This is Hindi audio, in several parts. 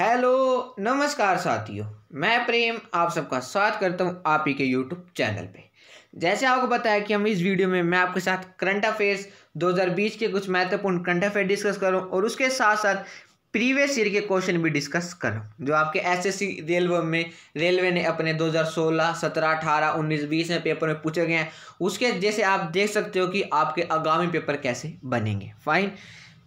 हेलो नमस्कार साथियों मैं प्रेम आप सबका स्वागत करता हूँ आप ही के यूट्यूब चैनल पे जैसे आपको बताया कि हम इस वीडियो में मैं आपके साथ करंट अफेयर्स 2020 के कुछ महत्वपूर्ण करंट अफेयर डिस्कस करूँ और उसके साथ साथ प्रीवियस ईयर के क्वेश्चन भी डिस्कस करूँ जो आपके एसएससी रेलवे में रेलवे ने अपने 2016, 17, 18, 19, बीस में पेपर में पूछे गए हैं उसके जैसे आप देख सकते हो कि आपके आगामी पेपर कैसे बनेंगे फाइन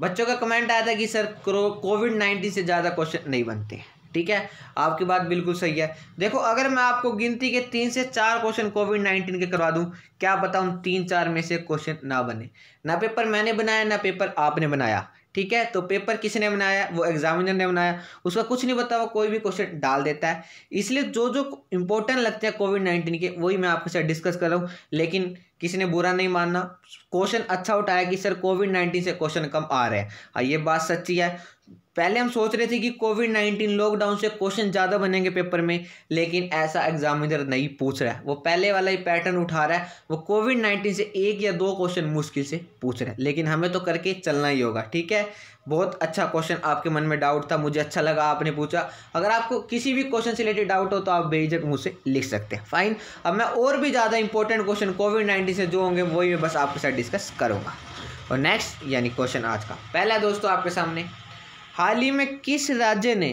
बच्चों का कमेंट आया था कि सर कोविड नाइन्टीन से ज़्यादा क्वेश्चन नहीं बनते ठीक है आपकी बात बिल्कुल सही है देखो अगर मैं आपको गिनती के तीन से चार क्वेश्चन कोविड नाइन्टीन के करवा दूं क्या बताऊँ तीन चार में से क्वेश्चन ना बने ना पेपर मैंने बनाया ना पेपर आपने बनाया ठीक है तो पेपर किसने बनाया वो एग्जामिनर ने बनाया उसका कुछ नहीं बता वो कोई भी क्वेश्चन डाल देता है इसलिए जो जो इंपॉर्टेंट लगते हैं कोविड नाइन्टीन के वही मैं आपके साथ डिस्कस कर रहा हूँ लेकिन किसी ने बुरा नहीं मानना क्वेश्चन अच्छा उठाया कि सर कोविड नाइन्टीन से क्वेश्चन कम आ रहे हैं हाँ, ये बात सच्ची है पहले हम सोच रहे थे कि कोविड नाइन्टीन लॉकडाउन से क्वेश्चन ज़्यादा बनेंगे पेपर में लेकिन ऐसा एग्जामिनर नहीं पूछ रहा है वो पहले वाला ही पैटर्न उठा रहा है वो कोविड नाइन्टीन से एक या दो क्वेश्चन मुश्किल से पूछ रहा है लेकिन हमें तो करके चलना ही होगा ठीक है बहुत अच्छा क्वेश्चन आपके मन में डाउट था मुझे अच्छा लगा आपने पूछा अगर आपको किसी भी क्वेश्चन से रिलेटेड डाउट हो तो आप बेझक मुझसे लिख सकते हैं फाइन अब मैं और भी ज़्यादा इंपॉर्टेंट क्वेश्चन कोविड नाइन्टीन से जो होंगे वही मैं बस आपके साथ डिस्कस करूँगा और नेक्स्ट यानी क्वेश्चन आज का पहला दोस्तों आपके सामने हाल ही में किस राज्य ने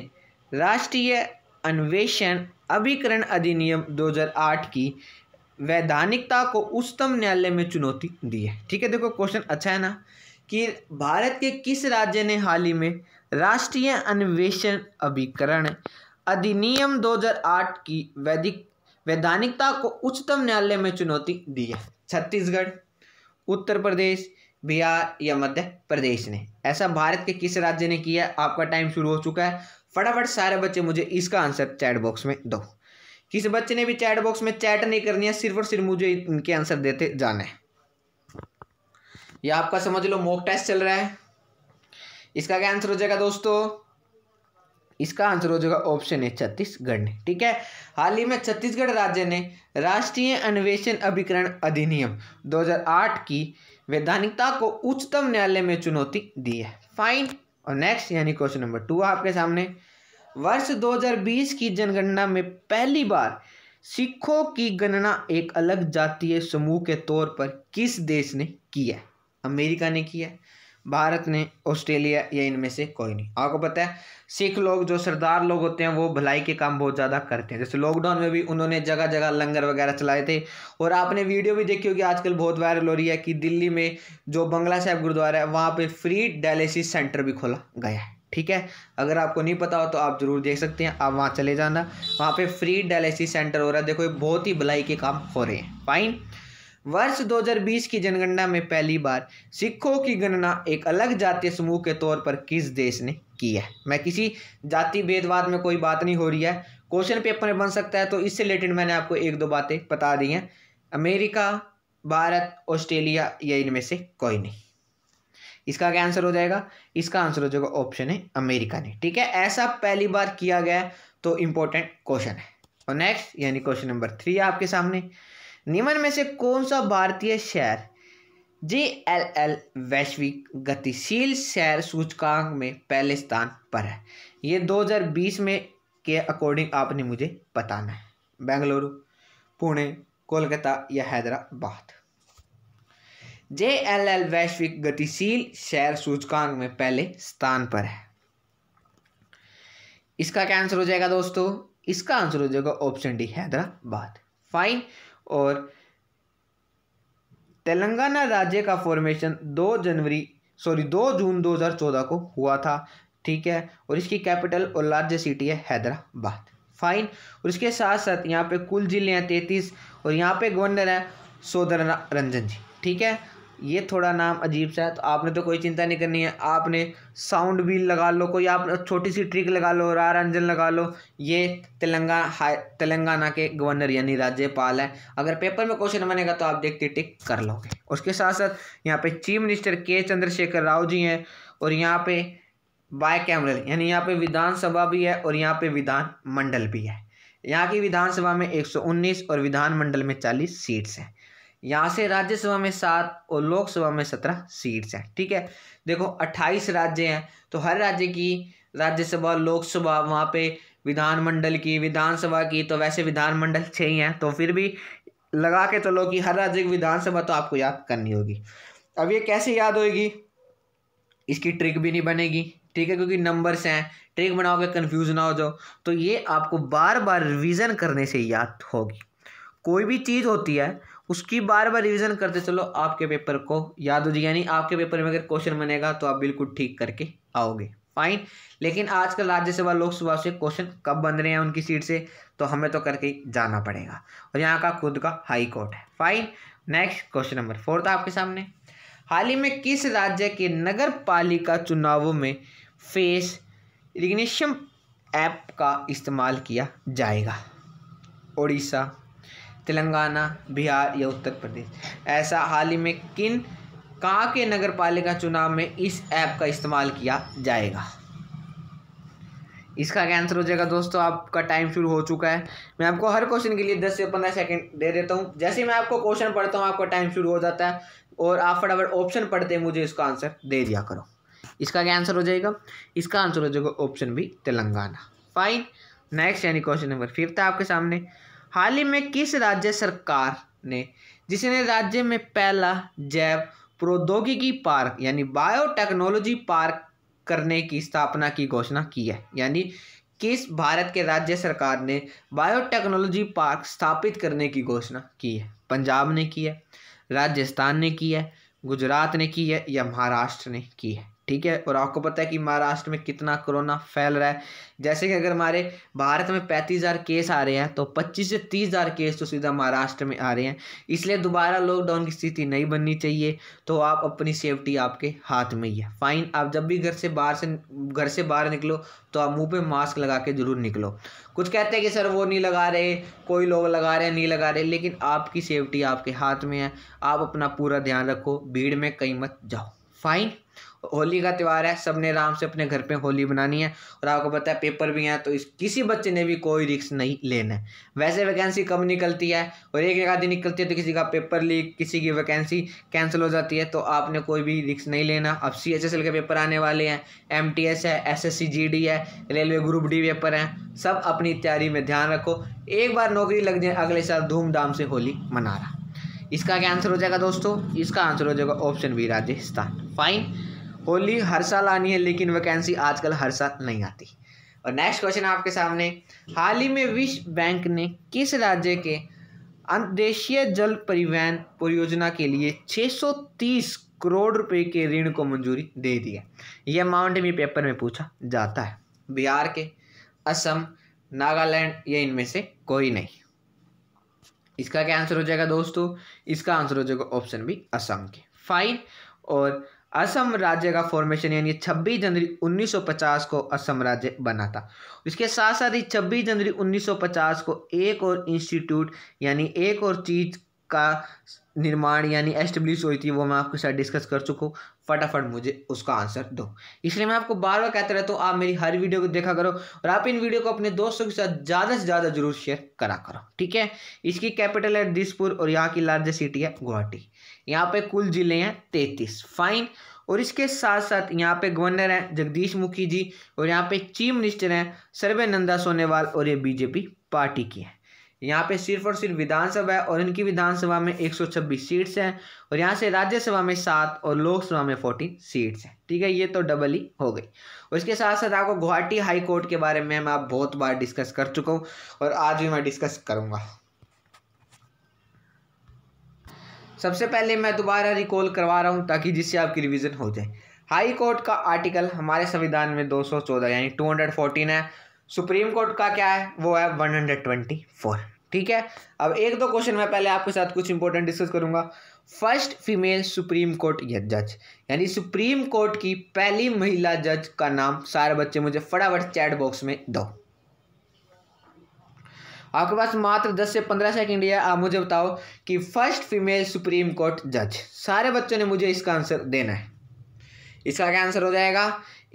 राष्ट्रीय अन्वेषण अभिकरण अधिनियम 2008 की वैधानिकता को उच्चतम न्यायालय में चुनौती दी है ठीक है देखो क्वेश्चन अच्छा है ना कि भारत के किस राज्य ने हाल ही में राष्ट्रीय अन्वेषण अभिकरण अधिनियम 2008 की वैधिक वैधानिकता को उच्चतम न्यायालय में चुनौती दी है छत्तीसगढ़ उत्तर प्रदेश बिहार या मध्य प्रदेश ने ऐसा भारत के किस राज्य ने किया आपका टाइम शुरू हो चुका है फटाफट सारे बच्चे मुझे इसका आंसर चैट बॉक्स में दो किस बच्चे ने भी चैट बॉक्स में चैट नहीं करनी है सिर्फ और सिर्फ मुझे इनके आंसर देते जाना है यह आपका समझ लो मॉक टेस्ट चल रहा है इसका क्या आंसर हो जाएगा दोस्तों इसका आंसर हो जाएगा ऑप्शन है छत्तीसगढ़ ने ठीक है हाल ही में छत्तीसगढ़ राज्य ने राष्ट्रीय अन्वेषण अभिकरण अधिनियम 2008 की वैधानिकता को उच्चतम न्यायालय में चुनौती दी है फाइन और नेक्स्ट यानी क्वेश्चन नंबर टू आपके सामने वर्ष 2020 की जनगणना में पहली बार सिखों की गणना एक अलग जातीय समूह के तौर पर किस देश ने की है अमेरिका ने किया है भारत ने ऑस्ट्रेलिया या इनमें से कोई नहीं आपको पता है सिख लोग जो सरदार लोग होते हैं वो भलाई के काम बहुत ज़्यादा करते हैं जैसे लॉकडाउन में भी उन्होंने जगह जगह लंगर वगैरह चलाए थे और आपने वीडियो भी देखी होगी आजकल बहुत वायरल हो रही है कि दिल्ली में जो बंगला साहब गुरुद्वारा है वहाँ पर फ्री डायलिसिस सेंटर भी खोला गया है ठीक है अगर आपको नहीं पता हो तो आप ज़रूर देख सकते हैं आप वहाँ चले जाना वहाँ पर फ्री डायलिसिस सेंटर हो रहा है देखो ये बहुत ही भलाई के काम हो रहे हैं फाइन वर्ष 2020 की जनगणना में पहली बार सिखों की गणना एक अलग जातीय समूह के तौर पर किस देश ने की है मैं किसी जाति भेदवाद में कोई बात नहीं हो रही है क्वेश्चन पेपर में बन सकता है तो इससे रिलेटेड मैंने आपको एक दो बातें बता दी हैं अमेरिका भारत ऑस्ट्रेलिया या इनमें से कोई नहीं इसका क्या आंसर हो जाएगा इसका आंसर हो जाएगा ऑप्शन है अमेरिका ने ठीक है ऐसा पहली बार किया गया तो इंपॉर्टेंट क्वेश्चन है और नेक्स्ट यानी क्वेश्चन नंबर थ्री आपके सामने निम्न में से कौन सा भारतीय शहर जे एल एल वैश्विक गतिशील शहर सूचकांक में पहले स्थान पर है ये 2020 में के अकॉर्डिंग आपने मुझे बताना है बेंगलुरु पुणे कोलकाता या हैदराबाद जे एल एल वैश्विक गतिशील शहर सूचकांक में पहले स्थान पर है इसका क्या आंसर हो जाएगा दोस्तों इसका आंसर हो जाएगा ऑप्शन डी हैदराबाद फाइन और तेलंगाना राज्य का फॉर्मेशन दो जनवरी सॉरी दो जून 2014 को हुआ था ठीक है और इसकी कैपिटल और लार्ज सिटी है हैदराबाद फाइन और इसके साथ साथ यहाँ पे कुल जिले हैं तैतीस और यहाँ पे गवर्नर है सोदर रंजन जी ठीक है ये थोड़ा नाम अजीब सा है तो आपने तो कोई चिंता नहीं करनी है आपने साउंड भी लगा लो कोई आप छोटी सी ट्रिक लगा लो रार अंजन लगा लो ये तेलंगा तेलंगाना के गवर्नर यानी राज्यपाल है अगर पेपर में क्वेश्चन बनेगा तो आप देखते टिक कर लोगे उसके साथ साथ यहाँ पे चीफ मिनिस्टर के चंद्रशेखर राव जी हैं और यहाँ पे बाय कैमरल यानी यहाँ पे विधानसभा भी है और यहाँ पे विधान मंडल भी है यहाँ की विधानसभा में 119 और विधानमंडल में 40 सीट्स हैं यहाँ से राज्यसभा में सात और लोकसभा में सत्रह सीट्स हैं ठीक है देखो अट्ठाईस राज्य हैं तो हर राज्य की राज्यसभा लोकसभा वहाँ पे विधानमंडल की विधानसभा की तो वैसे विधानमंडल छः ही हैं तो फिर भी लगा के चलो कि हर राज्य की विधानसभा तो आपको याद करनी होगी अब ये कैसे याद होगी इसकी ट्रिक भी नहीं बनेगी ठीक है क्योंकि नंबर्स हैं ट्रिक बनाओगे कन्फ्यूज ना हो जाओ तो ये आपको बार बार रिविजन करने से याद होगी कोई भी चीज़ होती है उसकी बार बार रिवीजन करते चलो आपके पेपर को याद हो जाए यानी आपके पेपर में अगर क्वेश्चन बनेगा तो आप बिल्कुल ठीक करके आओगे फाइन लेकिन आजकल राज्यसभा लोकसभा से क्वेश्चन कब बन रहे हैं उनकी सीट से तो हमें तो करके जाना पड़ेगा और यहाँ का खुद का हाई कोर्ट है fine next question number fourth आपके सामने हाल ही में किस राज्य के नगर पालिका चुनावों में फेस रिग्निशम ऐप का इस्तेमाल किया जाएगा उड़ीसा तेलंगाना बिहार या उत्तर प्रदेश ऐसा हाल ही में किन कहाँ के नगर पालिका चुनाव में इस ऐप का इस्तेमाल किया जाएगा इसका आंसर हो जाएगा दोस्तों आपका टाइम शुरू हो चुका है मैं आपको हर क्वेश्चन के लिए दस से पंद्रह सेकंड दे देता हूँ जैसे मैं आपको क्वेश्चन पढ़ता हूँ आपका टाइम शुरू हो जाता है और आप फटाफट ऑप्शन पढ़ते हैं मुझे इसका आंसर दे दिया करो इसका क्या आंसर हो जाएगा इसका आंसर हो जाएगा option B Telangana fine next यानी क्वेश्चन नंबर फिफ्थ है आपके सामने हाल ही में किस राज्य सरकार ने जिसने राज्य में पहला जैव प्रौद्योगिकी पार्क यानी बायोटेक्नोलॉजी पार्क करने की स्थापना की घोषणा की है यानी किस भारत के राज्य सरकार ने बायोटेक्नोलॉजी पार्क स्थापित करने की घोषणा की है पंजाब ने की है राजस्थान ने की है गुजरात ने की है या महाराष्ट्र ने की है ठीक है और आपको पता है कि महाराष्ट्र में कितना कोरोना फैल रहा है जैसे कि अगर हमारे भारत में पैंतीस हज़ार केस आ रहे हैं तो पच्चीस से तीस हज़ार केस तो सीधा महाराष्ट्र में आ रहे हैं इसलिए दोबारा लॉकडाउन की स्थिति नहीं बननी चाहिए तो आप अपनी सेफ्टी आपके हाथ में ही है फाइन आप जब भी घर से बाहर से घर से बाहर निकलो तो आप मुँह पर मास्क लगा के ज़रूर निकलो कुछ कहते हैं कि सर वो नहीं लगा रहे कोई लोग लगा रहे हैं नहीं लगा रहे लेकिन आपकी सेफ्टी आपके हाथ में है आप अपना पूरा ध्यान रखो भीड़ में कहीं मत जाओ फाइन होली का त्यौहार है सबने आराम से अपने घर पे होली बनानी है और आपको पता है पेपर भी हैं तो इस किसी बच्चे ने भी कोई रिक्स नहीं लेना है वैसे वैकेंसी कम निकलती है और एक एक आधी निकलती है तो किसी का पेपर लीक किसी की वैकेंसी कैंसिल हो जाती है तो आपने कोई भी रिक्स नहीं लेना अब सी एच एस एल के पेपर आने वाले हैं एम टी एस है S S C G D है रेलवे ग्रुप डी पेपर हैं सब अपनी तैयारी में ध्यान रखो एक बार नौकरी लग जाए अगले साल धूमधाम से होली मना रहा इसका क्या आंसर हो जाएगा दोस्तों इसका आंसर हो जाएगा option B Rajasthan fine Holi हर साल आनी है लेकिन वैकेंसी आजकल हर साल नहीं आती और नेक्स्ट क्वेश्चन आपके सामने हाल ही में विश्व बैंक ने किस राज्य के अंतर्देशीय जल परिवहन परियोजना के लिए 630 करोड़ रुपए के ऋण को मंजूरी दे दी है यह अमाउंट भी पेपर में पूछा जाता है बिहार के असम नागालैंड ये इनमें से कोई नहीं इसका क्या आंसर हो जाएगा दोस्तों इसका आंसर हो जाएगा ऑप्शन बी असम के फाइन और असम राज्य का फॉर्मेशन यानी 26 जनवरी 1950 को असम राज्य बना था इसके साथ साथ ही 26 जनवरी 1950 को एक और इंस्टीट्यूट यानी एक और चीज़ का निर्माण यानी एस्टेब्लिश हुई थी वो मैं आपके साथ डिस्कस कर चुका हूँ फटाफट मुझे उसका आंसर दो इसलिए मैं आपको बार बार कहते रहता हूँ आप मेरी हर वीडियो को देखा करो और आप इन वीडियो को अपने दोस्तों के साथ ज़्यादा से ज़्यादा जरूर शेयर करा करो ठीक है इसकी कैपिटल है दिसपुर और यहाँ की लार्जेस्ट सिटी है गुवाहाटी यहाँ पे कुल ज़िले हैं तैतीस फाइन और इसके साथ साथ यहाँ पे गवर्नर हैं जगदीश मुखी जी और यहाँ पे चीफ मिनिस्टर हैं सर्वेनंदा सोनेवाल और ये बीजेपी पार्टी की है यहाँ पे सिर्फ और सिर्फ विधानसभा है और इनकी विधानसभा में 126 सीट्स हैं और यहाँ से राज्यसभा में सात और लोकसभा में फोर्टीन सीट्स हैं ठीक है ये तो डबल ही हो गई और इसके साथ साथ आपको गुवाहाटी हाई कोर्ट के बारे में मैं आप बहुत बार डिस्कस कर चुका हूँ और आज भी मैं डिस्कस करूँगा सबसे पहले मैं दोबारा रिकॉल करवा रहा हूँ ताकि जिससे आपकी रिविज़न हो जाए हाई कोर्ट का आर्टिकल हमारे संविधान में 214 यानी 214 है सुप्रीम कोर्ट का क्या है वो है 124 ठीक है अब एक दो क्वेश्चन मैं पहले आपके साथ कुछ इंपॉर्टेंट डिस्कस करूंगा फर्स्ट फीमेल सुप्रीम कोर्ट जज यानी सुप्रीम कोर्ट की पहली महिला जज का नाम सारे बच्चे मुझे फटाफट चैट बॉक्स में दो आपके पास मात्र 10 से 15 सेकंड है आप मुझे बताओ कि फर्स्ट फीमेल सुप्रीम कोर्ट जज सारे बच्चों ने मुझे इसका आंसर देना है इसका क्या आंसर हो जाएगा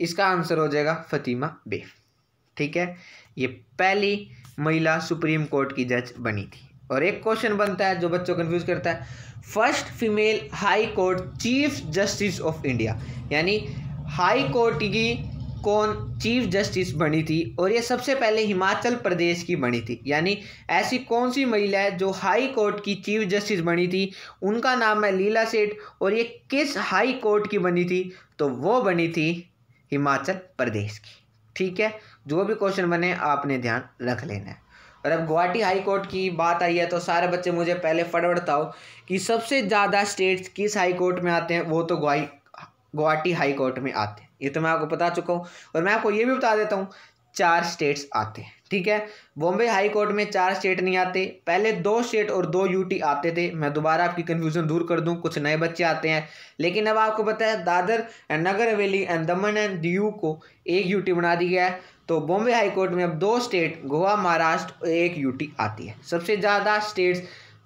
इसका आंसर हो जाएगा फतिमा बे ठीक है ये पहली महिला सुप्रीम कोर्ट की जज बनी थी और एक क्वेश्चन बनता है जो बच्चों कंफ्यूज करता है first female high court chief justice of India यानी हाई कोर्ट की कौन चीफ जस्टिस बनी थी और ये सबसे पहले हिमाचल प्रदेश की बनी थी यानी ऐसी कौन सी महिला है जो हाई कोर्ट की चीफ जस्टिस बनी थी उनका नाम है लीला सेठ और ये किस हाई कोर्ट की बनी थी तो वो बनी थी हिमाचल प्रदेश की ठीक है जो भी क्वेश्चन बने आपने ध्यान रख लेना है और अब गुवाहाटी हाई कोर्ट की बात आई है तो सारे बच्चे मुझे पहले फटाफट बताओ कि सबसे ज़्यादा स्टेट्स किस हाई कोर्ट में आते हैं वो तो गुवाई गुवाहाटी हाई कोर्ट में आते हैं ये तो मैं आपको बता चुका हूँ और मैं आपको ये भी बता देता हूँ चार स्टेट्स आते हैं ठीक है बॉम्बे हाई कोर्ट में चार स्टेट नहीं आते पहले दो स्टेट और दो यूटी आते थे मैं दोबारा आपकी कन्फ्यूजन दूर कर दूं कुछ नए बच्चे आते हैं लेकिन अब आपको पता है दादर एंड नगर हवेली एंड दमन एंड दीयू को एक यूटी बना दिया है तो बॉम्बे हाई कोर्ट में अब दो स्टेट गोवा महाराष्ट्र एक यूटी आती है सबसे ज़्यादा स्टेट्स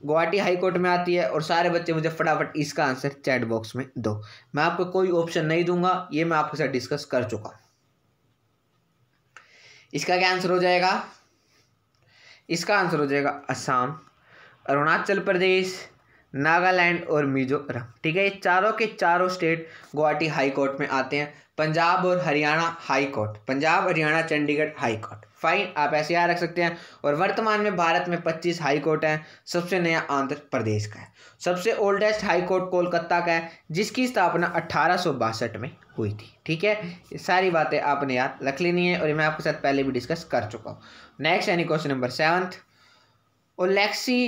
गुवाहाटी हाई कोर्ट में आती है और सारे बच्चे मुझे फटाफट इसका आंसर चैट बॉक्स में दो मैं आपको कोई ऑप्शन नहीं दूंगा ये मैं आपके साथ डिस्कस कर चुका इसका क्या आंसर हो जाएगा इसका आंसर हो जाएगा असम अरुणाचल प्रदेश नागालैंड और मिजोरम ठीक है ये चारों के चारों स्टेट गुवाहाटी हाई कोर्ट में आते हैं पंजाब और Haryana high court Punjab Haryana Chandigarh high court fine आप ऐसे यहाँ रख सकते हैं और वर्तमान में भारत में 25 हाई कोर्ट हैं सबसे नया आंध्र प्रदेश का है सबसे ओल्डेस्ट हाई कोर्ट कोलकाता का है जिसकी स्थापना अट्ठारह में हुई थी ठीक है ये सारी बातें आपने याद रख लेनी है और मैं आपके साथ पहले भी डिस्कस कर चुका हूँ नेक्स्ट यानी question number seventh Oleksiy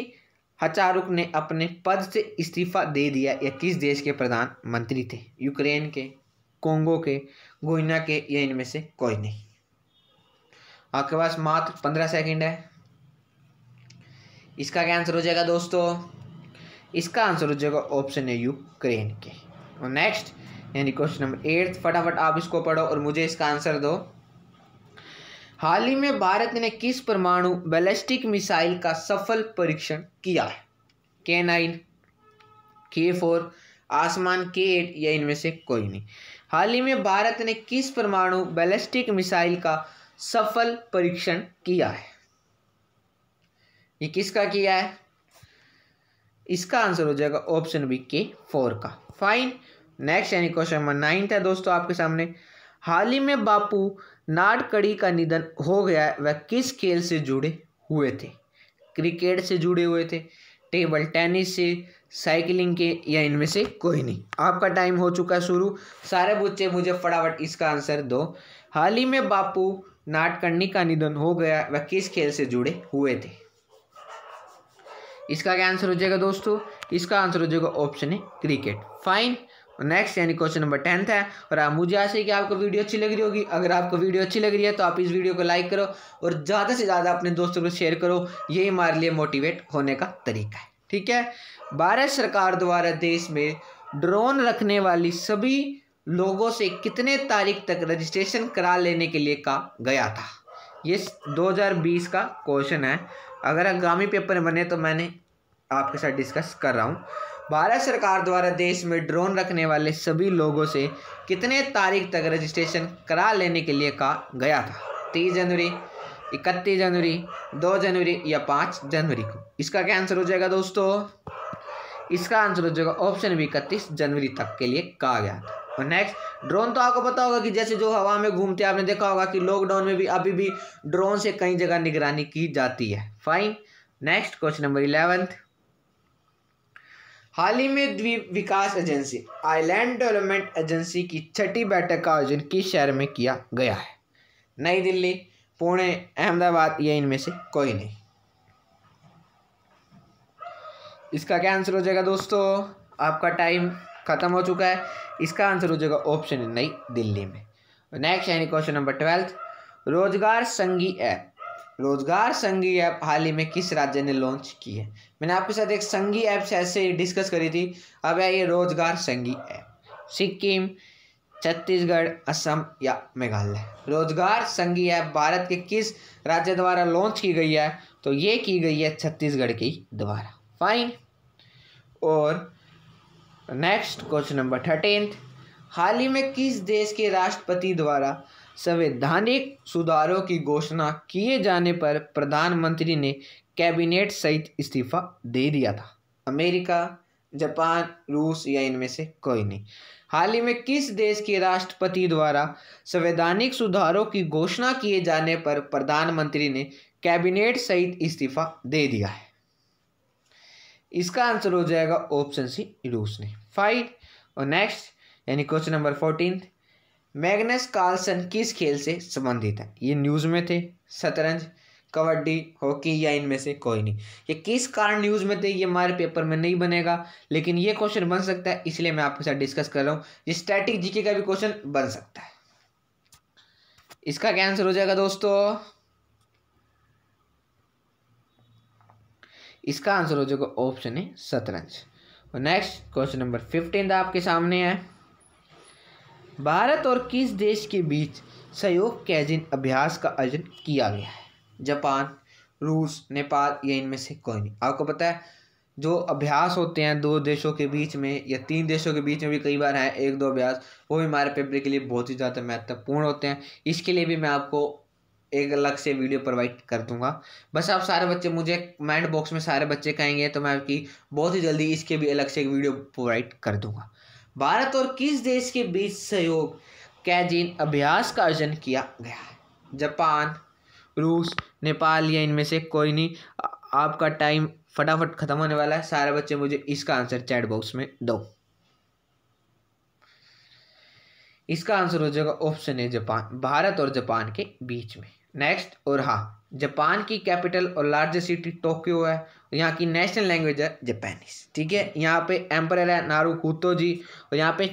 Honcharuk ने अपने पद से इस्तीफा दे दिया या किस देश के प्रधानमंत्री थे यूक्रेन के कोंगो के गोइना के या इनमें से कोई नहीं आपके पास मात्र पंद्रह सेकंड है इसका क्या आंसर हो जाएगा दोस्तों इसका आंसर हो जाएगा ऑप्शन है यूक्रेन के और नेक्स्ट यानी क्वेश्चन नंबर एट फटाफट आप इसको पढ़ो और मुझे इसका आंसर दो हाल ही में भारत ने किस परमाणु बैलिस्टिक मिसाइल का सफल परीक्षण किया है के नाइन के फोर आसमान के एट या इनमें से कोई नहीं हाल ही में भारत ने किस परमाणु बैलिस्टिक मिसाइल का सफल परीक्षण किया है ये किसका किया है इसका आंसर हो जाएगा ऑप्शन बी के फोर का फाइन नेक्स्ट यानी क्वेश्चन नंबर नाइन था दोस्तों आपके सामने हाल ही में बापू नाटकड़ी का निधन हो गया है वह किस खेल से जुड़े हुए थे क्रिकेट से जुड़े हुए थे टेबल टेनिस से साइकिलिंग के या इनमें से कोई नहीं आपका टाइम हो चुका है शुरू सारे बच्चे मुझे फटाफट इसका आंसर दो हाल ही में बापू नाटकर्णी का निधन हो गया वह किस खेल से जुड़े हुए थे इसका क्या आंसर हो जाएगा दोस्तों इसका आंसर हो जाएगा ऑप्शन है क्रिकेट फाइन नेक्स्ट यानी क्वेश्चन नंबर टेंथ है और आप मुझे आशा है कि आपको वीडियो अच्छी लग रही होगी अगर आपको वीडियो अच्छी लग रही है तो आप इस वीडियो को लाइक करो और ज़्यादा से ज़्यादा अपने दोस्तों को शेयर करो यही हमारे लिए मोटिवेट होने का तरीका है ठीक है भारत सरकार द्वारा देश में ड्रोन रखने वाली सभी लोगों से कितने तारीख तक रजिस्ट्रेशन करा लेने के लिए कहा गया था ये 2020 का क्वेश्चन है अगर आगामी पेपर बने तो मैंने आपके साथ डिस्कस कर रहा हूँ भारत सरकार द्वारा देश में ड्रोन रखने वाले सभी लोगों से कितने तारीख तक रजिस्ट्रेशन करा लेने के लिए कहा गया था तीस जनवरी इकतीस जनवरी दो जनवरी या पाँच जनवरी को इसका क्या आंसर हो जाएगा दोस्तों इसका आंसर हो जाएगा ऑप्शन भी इकतीस जनवरी तक के लिए कहा गया था और नेक्स्ट ड्रोन तो आपको पता होगा कि जैसे जो हवा में घूमते आपने देखा होगा कि लॉकडाउन में भी अभी भी ड्रोन से कई जगह निगरानी की जाती है fine next question number eleventh हाल ही में द्वीप विकास एजेंसी आइलैंड डेवलपमेंट एजेंसी की छठी बैठक का आयोजन किस शहर में किया गया है नई दिल्ली पुणे अहमदाबाद या इनमें से कोई नहीं इसका क्या आंसर हो जाएगा दोस्तों आपका टाइम खत्म हो चुका है इसका आंसर हो जाएगा ऑप्शन नई दिल्ली में नेक्स्ट यानी क्वेश्चन नंबर ट्वेल्थ रोजगार संगी ऐप रोजगार संगी ऐप हाल ही में किस राज्य ने लॉन्च की है मैंने आपके साथ एक संगी ऐप से ऐसे ही डिस्कस करी थी अब है ये रोजगार संगी ऐप सिक्किम छत्तीसगढ़ असम या मेघालय रोजगार संगी ऐप भारत के किस राज्य द्वारा लॉन्च की गई है तो ये की गई है छत्तीसगढ़ की द्वारा फाइन और नेक्स्ट क्वेश्चन नंबर थर्टीन हाल ही में किस देश के राष्ट्रपति द्वारा संवैधानिक सुधारों की घोषणा किए जाने पर प्रधानमंत्री ने कैबिनेट सहित इस्तीफा दे दिया था अमेरिका जापान रूस या इनमें से कोई नहीं हाल ही में किस देश के राष्ट्रपति द्वारा संवैधानिक सुधारों की घोषणा किए जाने पर प्रधानमंत्री ने कैबिनेट सहित इस्तीफा दे दिया है इसका आंसर हो जाएगा ऑप्शन सी रूस ने फाइव और नेक्स्ट यानी question number fourteen Magnus Carlsen किस खेल से संबंधित है ये न्यूज़ में थे शतरंज कबड्डी हॉकी या इनमें से कोई नहीं ये किस कारण न्यूज़ में थे ये हमारे पेपर में नहीं बनेगा लेकिन ये क्वेश्चन बन सकता है इसलिए मैं आपके साथ डिस्कस कर रहा हूँ ये स्टैटिक जीके का भी क्वेश्चन बन सकता है इसका क्या आंसर हो जाएगा दोस्तों इसका आंसर हो जाएगा ऑप्शन है शतरंज नेक्स्ट क्वेश्चन नंबर फिफ्टीन आपके सामने है भारत और किस देश के बीच सहयोग कैजिन अभ्यास का आयोजन किया गया है जापान रूस नेपाल या इनमें से कोई नहीं आपको पता है जो अभ्यास होते हैं दो देशों के बीच में या तीन देशों के बीच में भी कई बार हैं एक दो अभ्यास वो भी हमारे पेपर के लिए बहुत ही ज़्यादा महत्वपूर्ण होते हैं इसके लिए भी मैं आपको एक अलग से वीडियो प्रोवाइड कर दूंगा बस आप सारे बच्चे मुझे कमेंट बॉक्स में सारे बच्चे कहेंगे तो मैं आपकी बहुत ही जल्दी इसके भी अलग से एक वीडियो प्रोवाइड कर दूंगा भारत और किस देश के बीच सहयोग कैजिन अभ्यास का आयोजन किया गया है जापान रूस नेपाल या इनमें से कोई नहीं आपका टाइम फटाफट ख़त्म होने वाला है सारे बच्चे मुझे इसका आंसर चैट बॉक्स में दो इसका आंसर हो जाएगा ऑप्शन है जापान भारत और जापान के बीच में नेक्स्ट और हाँ जापान की कैपिटल और लार्जेस्ट सिटी टोक्यो है यहाँ की नेशनल लैंग्वेज है जापानीज ठीक है यहाँ पे एम्पर है नारू कुतो जी और यहाँ पे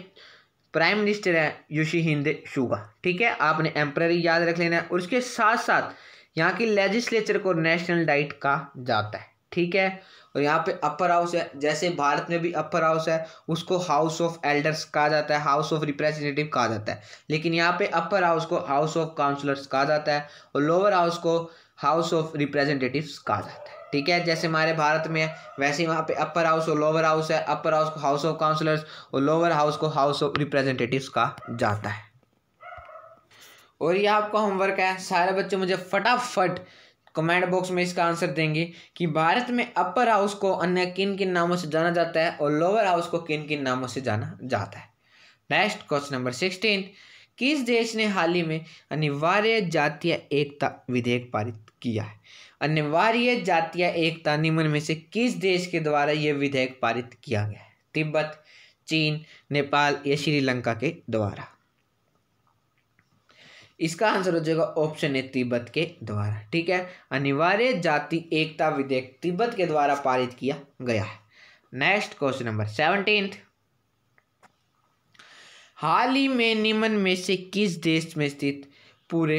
प्राइम मिनिस्टर है युशी हिंदे शुगा ठीक है आपने एम्पर याद रख लेना है और उसके साथ साथ यहाँ की लेजिस्लेचर को नेशनल डाइट का जाता है ठीक है और यहाँ पे अपर हाउस है जैसे भारत में भी अपर हाउस है उसको हाउस ऑफ एल्डर्स कहा जाता है हाउस ऑफ रिप्रेजेंटेटिव कहा जाता है लेकिन यहाँ पे अपर हाउस को हाउस ऑफ काउंसलर्स कहा जाता है और लोअर हाउस को हाउस ऑफ रिप्रेजेंटेटिव्स कहा जाता है ठीक है जैसे हमारे भारत में है वैसे वहाँ पे अपर हाउस और लोअर हाउस है अपर हाउस को हाउस ऑफ काउंसलर्स और लोअर हाउस को हाउस ऑफ रिप्रेजेंटेटिव्स कहा जाता है और ये आपका होमवर्क है सारे बच्चे मुझे फटाफट कमेंट बॉक्स में इसका आंसर देंगे कि भारत में अपर हाउस को अन्य किन किन नामों से जाना जाता है और लोअर हाउस को किन किन नामों से जाना जाता है नेक्स्ट क्वेश्चन नंबर सिक्सटीन किस देश ने हाल ही में अनिवार्य जातीय एकता विधेयक पारित किया है अनिवार्य जातीय एकता निम्न में से किस देश के द्वारा यह विधेयक पारित किया गया है तिब्बत चीन नेपाल या श्रीलंका के द्वारा इसका आंसर हो जाएगा ऑप्शन ए तिब्बत के द्वारा ठीक है अनिवार्य जाति एकता विधेयक तिब्बत के द्वारा पारित किया गया है नेक्स्ट क्वेश्चन नंबर सेवनटीन हाल ही में निम्न में से किस देश में स्थित पूरे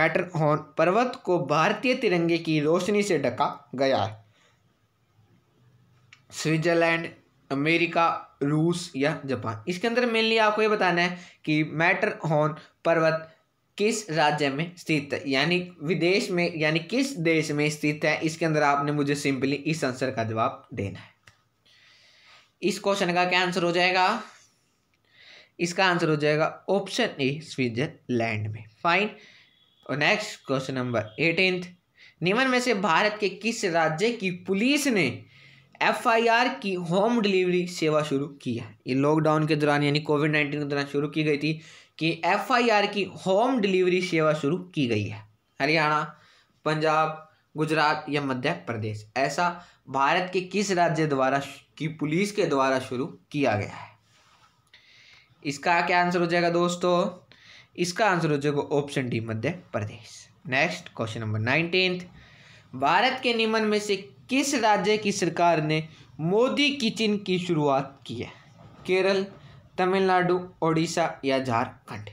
मैटर हॉर्न पर्वत को भारतीय तिरंगे की रोशनी से ढका गया है स्विट्जरलैंड अमेरिका रूस या जापान इसके अंदर मेनली आपको ये बताना है कि मैटर हॉर्न पर्वत किस राज्य में स्थित है यानी विदेश में यानी किस देश में स्थित है इसके अंदर आपने मुझे सिंपली इस आंसर का जवाब देना है इस क्वेश्चन का क्या आंसर हो जाएगा इसका आंसर हो जाएगा ऑप्शन ए स्विट्जरलैंड में फाइन और नेक्स्ट क्वेश्चन नंबर एटीन निम्न में से भारत के किस राज्य की पुलिस ने एफआईआर की होम डिलीवरी सेवा शुरू की है ये लॉकडाउन के दौरान यानी कोविड नाइन्टीन के दौरान शुरू की गई थी कि एफआईआर की होम डिलीवरी सेवा शुरू की गई है हरियाणा पंजाब गुजरात या मध्य प्रदेश ऐसा भारत के किस राज्य द्वारा की पुलिस के द्वारा शुरू किया गया है इसका क्या आंसर हो जाएगा दोस्तों इसका आंसर हो जाएगा option D Madhya Pradesh next question number nineteen Bharat के निमन में से किस राज्य की सरकार ने मोदी किचन की शुरुआत की है केरल तमिलनाडु ओडिशा या झारखंड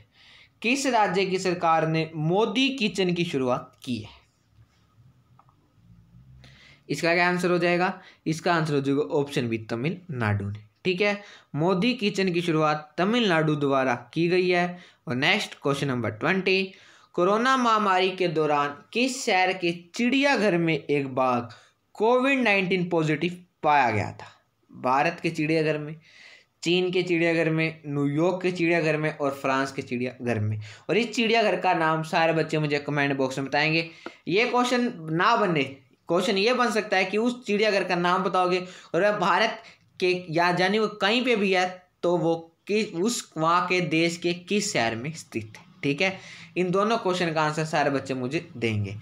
किस राज्य की सरकार ने मोदी किचन की शुरुआत की है इसका क्या आंसर हो जाएगा इसका आंसर हो जाएगा ऑप्शन बी तमिलनाडु ने ठीक है मोदी किचन की शुरुआत तमिलनाडु द्वारा की गई है और next question number twenty corona महामारी के दौरान किस शहर के चिड़ियाघर में एक बाघ कोविड नाइन्टीन पॉजिटिव पाया गया था भारत के चिड़ियाघर में चीन के चिड़ियाघर में न्यूयॉर्क के चिड़ियाघर में और फ्रांस के चिड़ियाघर में और इस चिड़ियाघर का नाम सारे बच्चे मुझे कमेंट बॉक्स में बताएंगे ये क्वेश्चन ना बने क्वेश्चन ये बन सकता है कि उस चिड़ियाघर का नाम बताओगे और वह भारत के या जानी वो कहीं पे भी है तो वो किस उस वहाँ के देश के किस शहर में स्थित है ठीक है इन दोनों क्वेश्चन का आंसर सारे बच्चे मुझे देंगे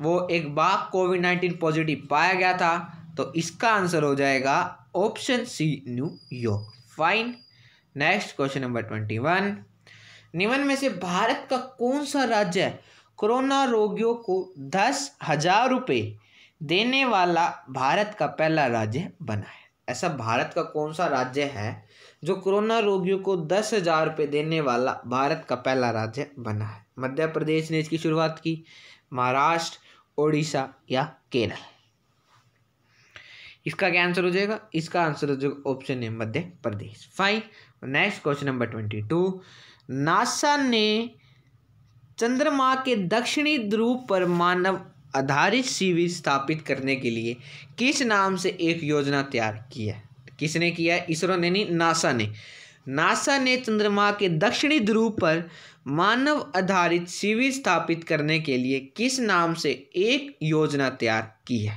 वो एक बाप कोविड नाइन्टीन पॉजिटिव पाया गया था तो इसका आंसर हो जाएगा option C New York fine next question number twenty one निम्न में से भारत का कौन सा राज्य कोरोना रोगियों को दस हजार रुपये देने वाला भारत का पहला राज्य बना है ऐसा भारत का कौन सा राज्य है जो कोरोना रोगियों को दस हजार रुपये देने वाला भारत का पहला राज्य बना है मध्य प्रदेश ने इसकी शुरुआत की महाराष्ट्र ओडिशा या केरल इसका क्या आंसर हो जाएगा इसका आंसर हो जाएगा option A Madhya Pradesh fine next question number twenty two NASA ने चंद्रमा के दक्षिणी ध्रुव पर मानव आधारित शिविर स्थापित करने के लिए किस नाम से एक योजना तैयार की है किसने किया है इसरो ने नहीं नासा ने नासा ने चंद्रमा के दक्षिणी ध्रुव पर मानव आधारित शिविर स्थापित करने के लिए किस नाम से एक योजना तैयार की है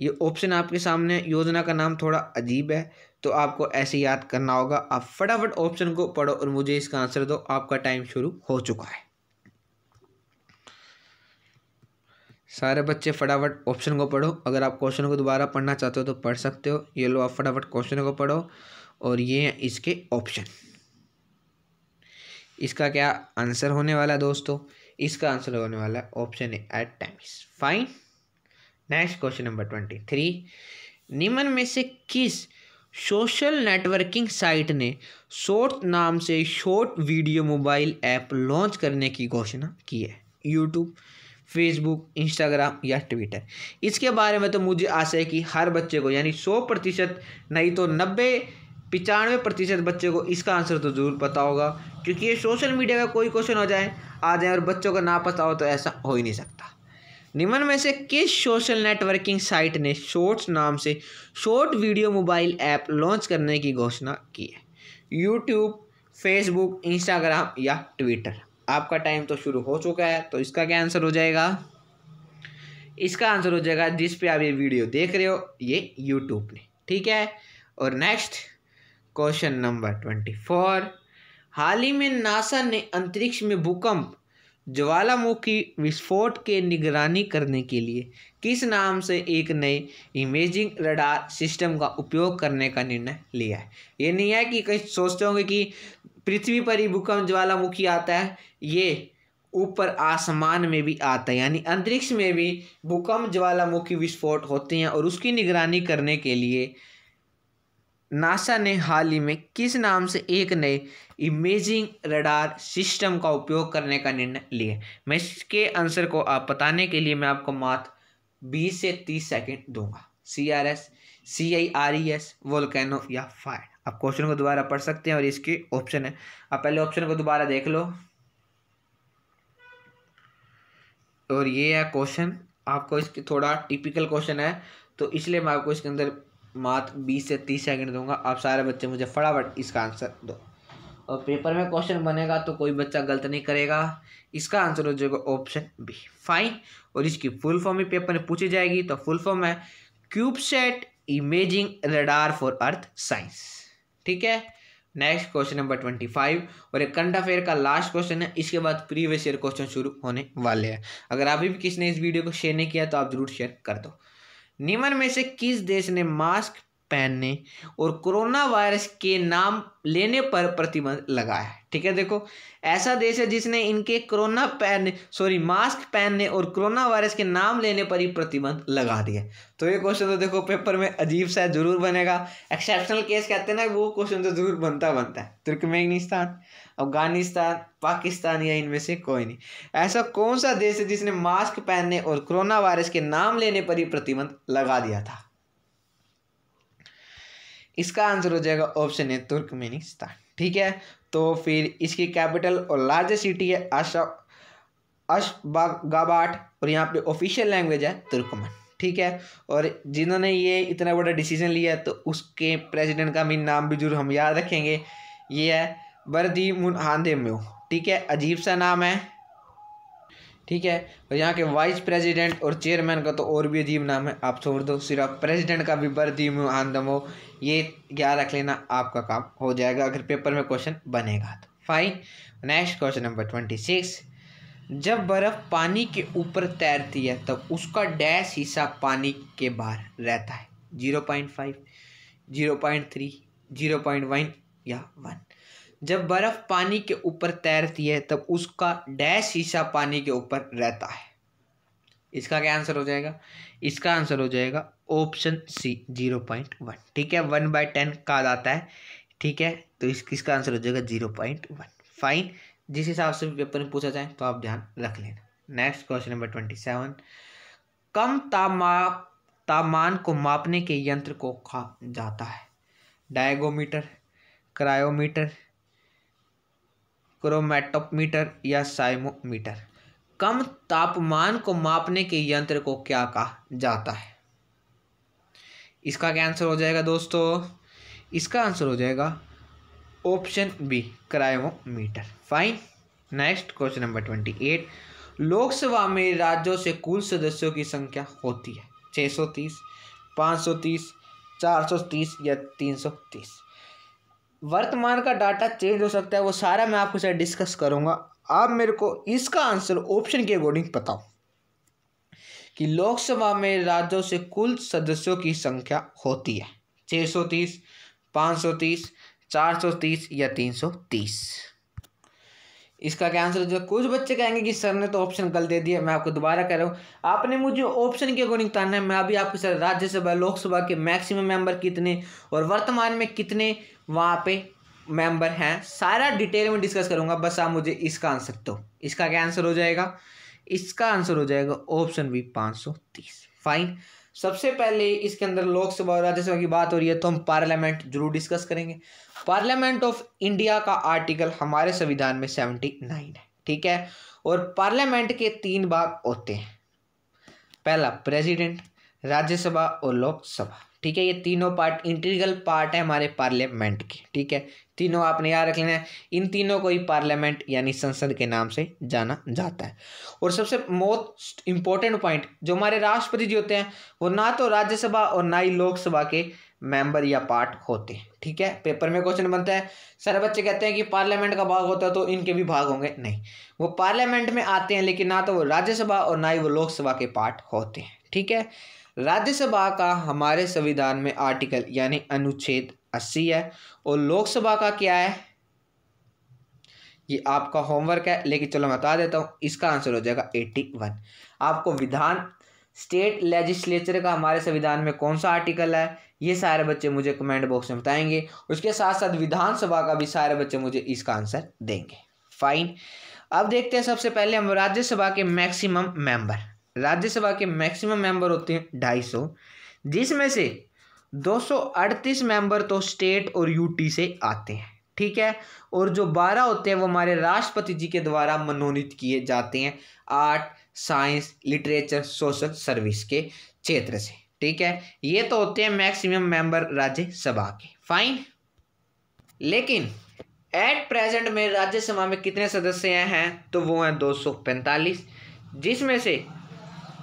ये ऑप्शन आपके सामने योजना का नाम थोड़ा अजीब है तो आपको ऐसे याद करना होगा आप फटाफट ऑप्शन को पढ़ो और मुझे इसका आंसर दो आपका टाइम शुरू हो चुका है सारे बच्चे फटाफट ऑप्शन को पढ़ो अगर आप क्वेश्चन को दोबारा पढ़ना चाहते हो तो पढ़ सकते हो ये लो आप फटाफट क्वेश्चन को पढ़ो और ये हैं इसके ऑप्शन इसका क्या आंसर होने वाला है दोस्तों इसका आंसर होने वाला है option A eight times fine next question number twenty three निम्न में से किस सोशल नेटवर्किंग साइट ने शॉर्ट नाम से short video mobile app launch करने की घोषणा की है यूट्यूब फेसबुक इंस्टाग्राम या ट्विटर इसके बारे में तो मुझे आशा है कि हर बच्चे को यानी सौ प्रतिशत नहीं तो नब्बे पचानवे प्रतिशत बच्चे को इसका आंसर तो ज़रूर पता होगा क्योंकि ये सोशल मीडिया का कोई क्वेश्चन हो जाए आ जाए और बच्चों का ना पता हो तो ऐसा हो ही नहीं सकता निम्न में से किस सोशल नेटवर्किंग साइट ने शॉर्ट्स नाम से short video mobile app launch करने की घोषणा की है यूट्यूब फेसबुक इंस्टाग्राम या ट्विटर आपका टाइम तो शुरू हो चुका है तो इसका क्या आंसर हो जाएगा इसका आंसर हो जाएगा जिस पे आप ये वीडियो देख रहे हो ये यूट्यूब ने ठीक है और next question number twenty four हाल ही में नासा ने अंतरिक्ष में भूकंप ज्वालामुखी विस्फोट के निगरानी करने के लिए किस नाम से एक नए इमेजिंग रडार सिस्टम का उपयोग करने का निर्णय लिया है ये नहीं है कि कहीं सोचते होंगे कि पृथ्वी पर ही भूकंप ज्वालामुखी आता है ये ऊपर आसमान में भी आता है यानी अंतरिक्ष में भी भूकंप ज्वालामुखी विस्फोट होते हैं और उसकी निगरानी करने के लिए नासा ने हाल ही में किस नाम से एक नए इमेजिंग रडार सिस्टम का उपयोग करने का निर्णय लिए मैं इसके आंसर को आप बताने के लिए मैं आपको मात्र बीस से तीस सेकेंड दूंगा C R S C I R E S volcano या फायर आप क्वेश्चन को दोबारा पढ़ सकते हैं और इसके ऑप्शन है आप पहले ऑप्शन को दोबारा देख लो और ये है क्वेश्चन आपको इसके थोड़ा टिपिकल क्वेश्चन है तो इसलिए मैं आपको इसके अंदर मात्र बीस से तीस सेकंड दूंगा आप सारे बच्चे मुझे फटाफट इसका आंसर दो और पेपर में क्वेश्चन बनेगा तो कोई बच्चा गलत नहीं करेगा इसका आंसर हो जाएगा ऑप्शन बी फाइन और इसकी फुल फॉर्म भी पेपर में पूछी जाएगी तो फुल फॉर्म है cubesat imaging radar for earth science ठीक है next question number twenty five और एक करंट अफेयर का लास्ट क्वेश्चन है इसके बाद प्रीवियस ईयर क्वेश्चन शुरू होने वाले हैं अगर अभी भी किसी ने इस वीडियो को शेयर नहीं किया तो आप जरूर शेयर कर दो निमन में से किस देश ने मास्क पहनने और कोरोना वायरस के नाम लेने पर प्रतिबंध लगा है ठीक है देखो ऐसा देश है जिसने इनके कोरोना पहनने सॉरी मास्क पहनने और कोरोना वायरस के नाम लेने पर ही प्रतिबंध लगा दिया तो ये क्वेश्चन तो देखो पेपर में अजीब सा जरूर बनेगा एक्सेप्शनल केस कहते हैं ना वो क्वेश्चन तो जरूर बनता बनता है तुर्कमेगनिस्तान अफगानिस्तान पाकिस्तान या इनमें से कोई नहीं ऐसा कौन सा देश है जिसने मास्क पहनने और कोरोना वायरस के नाम लेने पर ही प्रतिबंध लगा दिया था इसका आंसर हो जाएगा ऑप्शन है तुर्कमेनिस्तान ठीक है तो फिर इसकी कैपिटल और लार्जेस्ट सिटी है अशबागाबाट और यहाँ पे ऑफिशियल लैंग्वेज है तुर्कमन ठीक है और जिन्होंने ये इतना बड़ा डिसीजन लिया तो उसके प्रेसिडेंट का भी नाम भी जरूर हम याद रखेंगे ये है बरदी मुन हांदे ठीक है अजीब सा नाम है ठीक है और यहाँ के वाइस प्रेसिडेंट और चेयरमैन का तो और भी अजीब नाम है आप छोड़ दो सिर्फ प्रेसिडेंट का भी बरदीम आंदम हो ये क्या रख लेना आपका काम हो जाएगा अगर पेपर में क्वेश्चन बनेगा तो fine next question number twenty six जब बर्फ़ पानी के ऊपर तैरती है तब उसका डैश हिस्सा पानी के बाहर रहता है zero point five zero point three zero point one या वन जब बर्फ़ पानी के ऊपर तैरती है तब उसका डैश हिस्सा पानी के ऊपर रहता है इसका क्या आंसर हो जाएगा इसका आंसर हो जाएगा option C zero point one ठीक है वन बाय टेन का आता है ठीक है तो इस किसका आंसर हो जाएगा जीरो पॉइंट वन फाइन जिस हिसाब से पेपर में पूछा जाए तो आप ध्यान रख लेना next question number twenty seven कम तामा तापमान को मापने के यंत्र को कहा जाता है डायगोमीटर क्रायोमीटर क्रोमेटोमीटर या साइमोमीटर कम तापमान को मापने के यंत्र को क्या कहा जाता है इसका क्या आंसर हो जाएगा दोस्तों इसका आंसर हो जाएगा option B cryometer fine next question number twenty eight Lok Sabha में राज्यों से कुल सदस्यों की संख्या होती है सौ सौ तीस तीस चार सौ तीस या तीन सौ तीस वर्तमान का डाटा चेंज हो सकता है वो सारा मैं आपके साथ डिस्कस करूँगा आप मेरे को इसका आंसर ऑप्शन के अकॉर्डिंग बताओ कि लोकसभा में राज्यों से कुल सदस्यों की संख्या होती है छः सौ तीस पाँच सौ तीस चार सौ तीस या तीन सौ तीस इसका क्या आंसर जो कुछ बच्चे कहेंगे कि सर ने तो ऑप्शन गलत दे दिया मैं आपको दोबारा कह रहा हूँ आपने मुझे ऑप्शन के अकॉर्डिंग ताना है मैं अभी आपके सर राज्यसभा लोकसभा के मैक्सिमम मेंबर कितने और वर्तमान में कितने वहाँ पे मेंबर हैं सारा डिटेल में डिस्कस करूँगा बस आप मुझे इसका आंसर दो तो। इसका क्या आंसर हो जाएगा इसका आंसर हो जाएगा ऑप्शन बी पाँच सौ तीस फाइन सबसे पहले इसके अंदर लोकसभा और राज्यसभा की बात हो रही है तो हम पार्लियामेंट जरूर डिस्कस करेंगे पार्लियामेंट ऑफ इंडिया का आर्टिकल हमारे संविधान में सेवेंटी नाइन है ठीक है और पार्लियामेंट के तीन भाग होते हैं पहला प्रेसिडेंट राज्यसभा और लोकसभा ठीक है ये तीनों पार्ट इंटीग्रल पार्ट है हमारे पार्लियामेंट के ठीक है तीनों आपने याद रख लेना है इन तीनों को ही पार्लियामेंट यानी संसद के नाम से जाना जाता है और सबसे मोस्ट इंपॉर्टेंट पॉइंट जो हमारे राष्ट्रपति जी होते हैं वो ना तो राज्यसभा और ना ही लोकसभा के मेंबर या पार्ट होते हैं ठीक है पेपर में क्वेश्चन बनता है सारे बच्चे कहते हैं कि पार्लियामेंट का भाग होता है तो इनके भी भाग होंगे नहीं वो पार्लियामेंट में आते हैं लेकिन ना तो वो राज्यसभा और ना ही वो लोकसभा के पार्ट होते हैं ठीक है राज्यसभा का हमारे संविधान में आर्टिकल यानी अनुच्छेद अस्सी है और लोकसभा का क्या है ये आपका होमवर्क है लेकिन चलो मैं बता देता हूँ इसका आंसर हो जाएगा एट्टी वन आपको विधान स्टेट लेजिस्लेचर का हमारे संविधान में कौन सा आर्टिकल है ये सारे बच्चे मुझे कमेंट बॉक्स में बताएंगे उसके साथ साथ विधानसभा का भी सारे बच्चे मुझे इसका आंसर देंगे फाइन अब देखते हैं सबसे पहले हम राज्यसभा के मैक्सिमम मेंबर राज्यसभा के मैक्सिमम मेंबर होते हैं ढाई सौ जिसमें से दो सौ अड़तीस मेंबर तो स्टेट और यूटी से आते हैं ठीक है और जो बारह होते हैं वो हमारे राष्ट्रपति जी के द्वारा मनोनीत किए जाते हैं art science literature social service के क्षेत्र से ठीक है ये तो होते हैं मैक्सिमम मेंबर राज्यसभा के फाइन लेकिन एट प्रेजेंट में राज्यसभा में कितने सदस्य हैं तो वो हैं 245 जिसमें से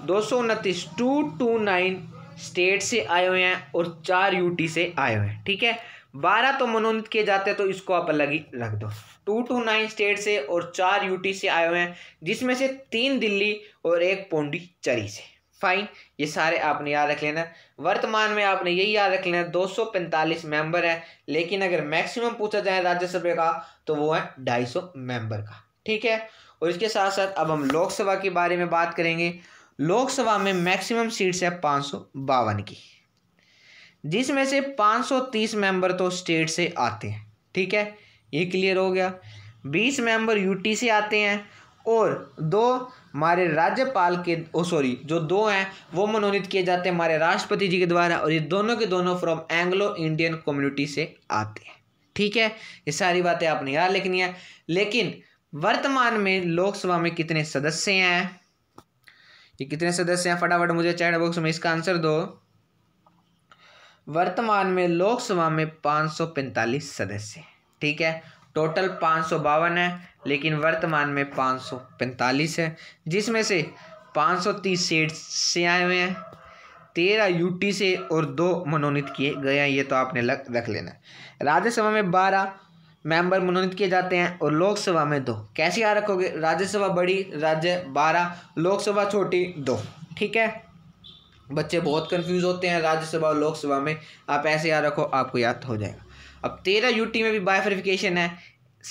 दो सौ उनतीस टू टू नाइन स्टेट से आए हुए हैं और चार यूटी से आए हुए हैं ठीक है बारह तो मनोनीत किए जाते हैं तो इसको आप अलग ही रख दो टू टू नाइन स्टेट से और चार यूटी से आए हुए हैं जिसमें से तीन दिल्ली और एक पौंडीचेरी से फाइन ये सारे आपने याद रख लेना वर्तमान में आपने यही याद रख लेना दो सौ पैंतालीस मेंबर है लेकिन अगर मैक्सिमम पूछा जाए राज्यसभा का तो वो है ढाई सौ मेंबर का ठीक है और इसके साथ साथ अब हम लोकसभा के बारे में बात करेंगे लोकसभा में मैक्सिमम सीट्स है पाँच सौ बावन की जिसमें से 530 मेंबर तो स्टेट से आते हैं ठीक है ये क्लियर हो गया 20 मेंबर यूटी से आते हैं और दो हमारे राज्यपाल के ओ सॉरी जो दो हैं वो मनोनीत किए जाते हैं हमारे राष्ट्रपति जी के द्वारा और ये दोनों के दोनों फ्रॉम एंग्लो इंडियन कम्युनिटी से आते हैं ठीक है ये सारी बातें आपने याद लिखनी है लेकिन वर्तमान में लोकसभा में कितने सदस्य हैं कि कितने सदस्य हैं फटाफट मुझे चैट बॉक्स में इसका आंसर दो वर्तमान में लोकसभा में 545 सदस्य ठीक है टोटल पाँच है लेकिन वर्तमान में 545 है जिसमें से पाँच सौ तीस सीट से आए हुए हैं तेरह यूटी से और दो मनोनीत किए गए हैं ये तो आपने लग रख लेना राज्यसभा में बारह मेंबर मनोनीत किए जाते हैं और लोकसभा में दो कैसे याद रखोगे राज्यसभा बड़ी राज्य बारह लोकसभा छोटी दो ठीक है बच्चे बहुत कंफ्यूज होते हैं राज्यसभा और लोकसभा में आप ऐसे याद रखो आपको याद हो जाएगा अब तेरह यूटी में भी बायफरिफिकेशन है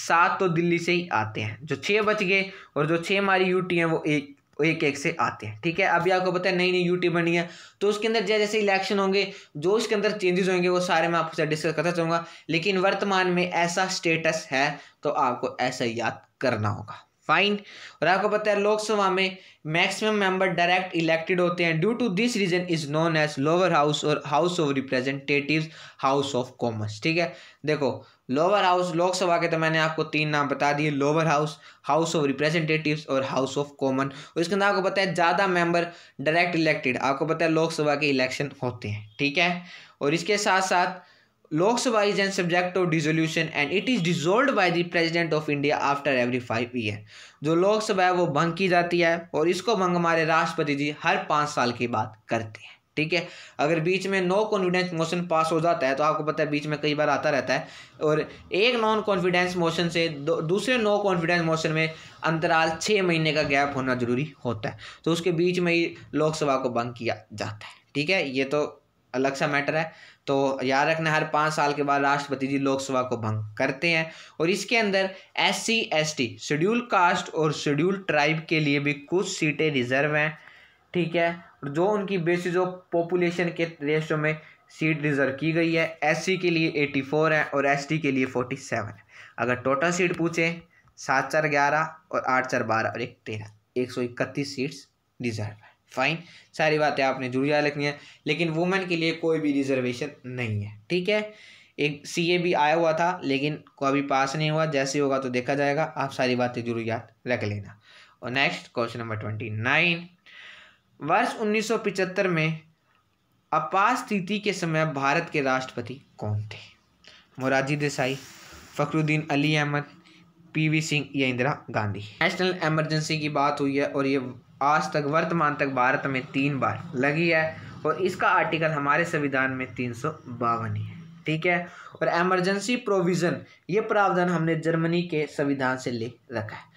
सात तो दिल्ली से ही आते हैं जो छः बच गए और जो छः हमारी यूटी हैं वो एक एक एक से आते हैं ठीक है अभी आपको पता है नई नई यूटी बनी है तो उसके अंदर जैसे जैसे इलेक्शन होंगे जो उसके अंदर चेंजेस होंगे वो सारे मैं आपसे डिस्कस करना चाहूँगा लेकिन वर्तमान में ऐसा स्टेटस है तो आपको ऐसा याद करना होगा फाइन और आपको पता है लोकसभा में मैक्सिमम मेंबर डायरेक्ट इलेक्टेड होते हैं due to this reason is known as lower house और house of representatives house of commerce ठीक है देखो लोअर हाउस लोकसभा के तो मैंने आपको तीन नाम बता दिए lower house house of representatives और हाउस ऑफ कॉमन और इसके अंदर आपको पता है ज़्यादा मेंबर डायरेक्ट इलेक्टेड आपको पता है लोकसभा के इलेक्शन होते हैं ठीक है और इसके साथ साथ Lok Sabha is an subject of dissolution and it is dissolved by the president of India after every five year जो लोकसभा है वो भंग की जाती है और इसको भंग हमारे राष्ट्रपति जी हर पाँच साल के बाद करते हैं ठीक है अगर बीच में नो कॉन्फिडेंस मोशन पास हो जाता है तो आपको पता है बीच में कई बार आता रहता है और एक नॉन कॉन्फिडेंस मोशन से दूसरे नो कॉन्फिडेंस मोशन में अंतराल छः महीने का गैप होना ज़रूरी होता है तो उसके बीच में ही लोकसभा को भंग किया जाता है ठीक है ये तो अलग सा मैटर है तो याद रखना हर पाँच साल के बाद राष्ट्रपति जी लोकसभा को भंग करते हैं और इसके अंदर S C S T schedule caste और शेड्यूल ट्राइब के लिए भी कुछ सीटें रिजर्व हैं ठीक है जो उनकी बेसिस ऑफ पॉपुलेशन के रेशो में सीट रिजर्व की गई है एस के लिए फोर है और एस के लिए सेवन है अगर टोटल सीट पूछें सात चार ग्यारह और आठ चार बारह और एक तेरह एक सौ इकतीस सीट्स रिजर्व है फाइन सारी बातें आपने जुड़ जा रखनी है लेकिन वुमेन के लिए कोई भी रिजर्वेशन नहीं है ठीक है एक ए भी आया हुआ था लेकिन को अभी पास नहीं हुआ जैसे होगा तो देखा जाएगा आप सारी बातें जरूर याद रख लेना और next question number twenty nine वर्ष 1975 में स्थिति के समय भारत के राष्ट्रपति कौन थे मोरारजी देसाई फ़खरुद्दीन अली अहमद पीवी सिंह या इंदिरा गांधी नेशनल एमरजेंसी की बात हुई है और ये आज तक वर्तमान तक भारत में तीन बार लगी है और इसका आर्टिकल हमारे संविधान में तीन सौ बावन है ठीक है और एमरजेंसी प्रोविज़न ये प्रावधान हमने जर्मनी के संविधान से ले रखा है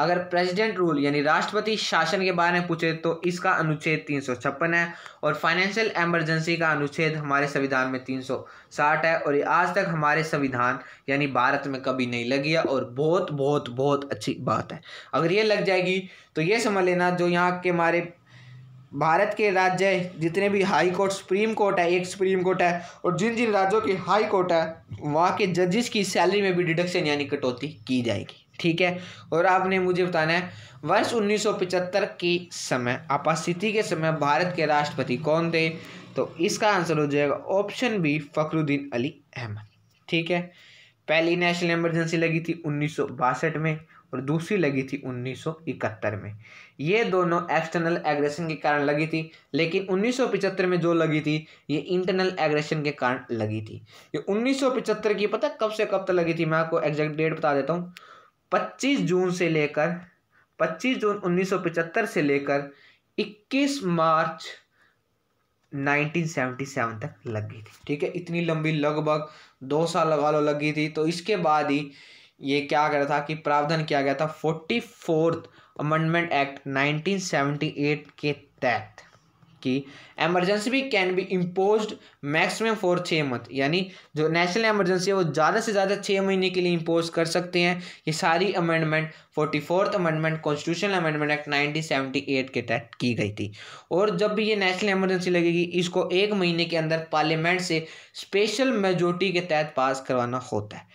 अगर प्रेसिडेंट रूल यानी राष्ट्रपति शासन के बारे में पूछे तो इसका अनुच्छेद तीन है और फाइनेंशियल एमरजेंसी का अनुच्छेद हमारे संविधान में साठ है और ये आज तक हमारे संविधान यानी भारत में कभी नहीं लगी है और बहुत बहुत बहुत अच्छी बात है अगर ये लग जाएगी तो ये समझ लेना जो यहाँ के हमारे भारत के राज्य जितने भी हाई कोर्ट सुप्रीम कोर्ट है एक सुप्रीम कोर्ट है और जिन जिन राज्यों के हाई कोर्ट है वहाँ के जजिस की सैलरी में भी डिडक्शन यानी कटौती की जाएगी ठीक है और आपने मुझे बताना है वर्ष 1975 के समय आपास्थिति के समय भारत के राष्ट्रपति कौन थे तो इसका आंसर हो जाएगा ऑप्शन बी फखरुद्दीन अली अहमद ठीक है पहली नेशनल इमरजेंसी लगी थी उन्नीस में और दूसरी लगी थी 1971 में ये दोनों एक्सटर्नल एग्रेशन के कारण लगी थी लेकिन 1975 में जो लगी थी ये इंटरनल एग्रेशन के कारण लगी थी ये 1975 की पता कब से कब तक लगी थी मैं आपको एग्जैक्ट डेट बता देता हूँ 25 जून से लेकर 25 जून 1975 से लेकर 21 मार्च 1977 तक लग गई थी ठीक है इतनी लंबी लगभग दो साल लगा लो लग गई थी तो इसके बाद ही ये क्या रहा था कि प्रावधान किया गया था फोर्टी फोर्थ अमेंडमेंट एक्ट 1978 के तहत कि एमरजेंसी भी can be impose maximum for छः मंथ यानी जो नेशनल एमरजेंसी है वो ज़्यादा से ज़्यादा छः महीने के लिए इम्पोज कर सकते हैं ये सारी amendment forty fourth amendment constitutional amendment act nineteen seventy eight के तहत की गई थी और जब भी ये नेशनल एमरजेंसी लगेगी इसको एक महीने के अंदर पार्लियामेंट से स्पेशल मेजोरिटी के तहत पास करवाना होता है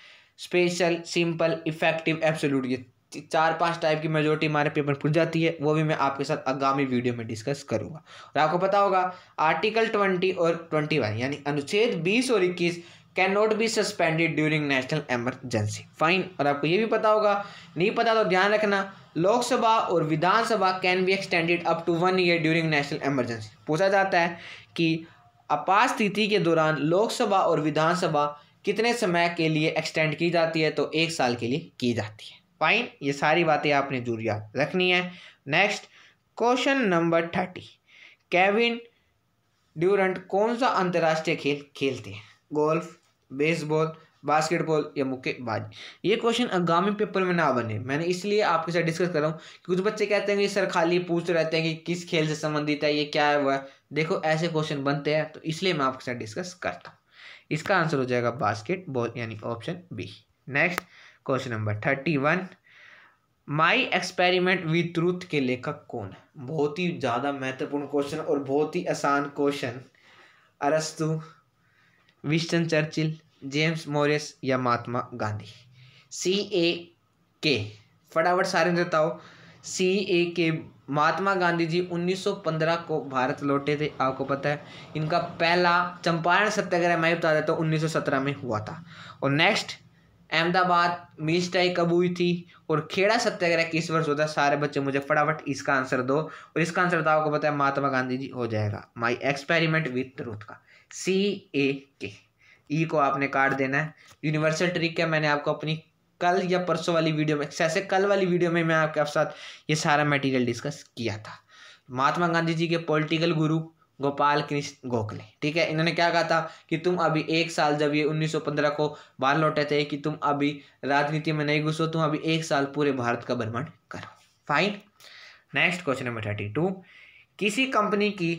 स्पेशल सिंपल इफेक्टिव एब्सोल्यूट ये चार पांच टाइप की मेजोरिटी हमारे पेपर पूछ जाती है वो भी मैं आपके साथ आगामी वीडियो में डिस्कस करूंगा और आपको पता होगा आर्टिकल ट्वेंटी और ट्वेंटी वन यानी अनुच्छेद बीस और इक्कीस can not be suspended during national emergency fine और आपको ये भी पता होगा नहीं पता तो ध्यान रखना लोकसभा और Vidhan Sabha can be extended up to one year during national emergency पूछा जाता है कि आपात तिथि के दौरान लोकसभा और विधानसभा कितने समय के लिए एक्सटेंड की जाती है तो एक साल के लिए की जाती है फाइन ये सारी बातें आपने जरूर याद रखनी है next question number thirty Kevin Durant कौन सा अंतर्राष्ट्रीय खेल खेलते हैं गोल्फ बेसबॉल बास्केटबॉल या मुक्केबाजी ये क्वेश्चन आगामी पेपर में ना बने मैंने इसलिए आपके साथ डिस्कस कर रहा हूँ कि कुछ बच्चे कहते हैं कि सर खाली पूछते रहते हैं कि किस खेल से संबंधित है ये क्या है वह देखो ऐसे क्वेश्चन बनते हैं तो इसलिए मैं आपके साथ डिस्कस करता हूँ इसका आंसर हो जाएगा बास्केटबॉल यानी option B next question number thirty one my experiment with truth के लेखक कौन है बहुत ही ज़्यादा महत्वपूर्ण क्वेश्चन और बहुत ही आसान क्वेश्चन अरस्तु विस्टन चर्चिल जेम्स मोरिस या महात्मा गांधी सी ए के फटाफट सारे बताओ सी ए के महात्मा गांधी जी 1915 को भारत लौटे थे आपको पता है इनका पहला चंपारण सत्याग्रह मैं बता देता हूँ 1917 में हुआ था और नेक्स्ट अहमदाबाद मिल स्ट्राइक कब हुई थी और खेड़ा सत्याग्रह किस वर्ष होता है सारे बच्चे मुझे फटाफट इसका आंसर दो और इसका आंसर बताओ आपको पता है महात्मा गांधी जी हो जाएगा माई एक्सपेरिमेंट विथ ट्रूथ का सी ए के ई को आपने काट देना है यूनिवर्सल ट्रिक क्या मैंने आपको अपनी कल या परसों वाली वीडियो में सैसे कल वाली वीडियो में मैं आपके साथ ये सारा मटेरियल डिस्कस किया था महात्मा गांधी जी के पॉलिटिकल गुरु गोपाल कृष्ण गोखले ठीक है इन्होंने क्या कहा था कि तुम अभी एक साल जब ये 1915 को बाहर लौटे थे कि तुम अभी राजनीति में नहीं घुसो तुम अभी एक साल पूरे भारत का भ्रमण करो fine next question number thirty two किसी कंपनी की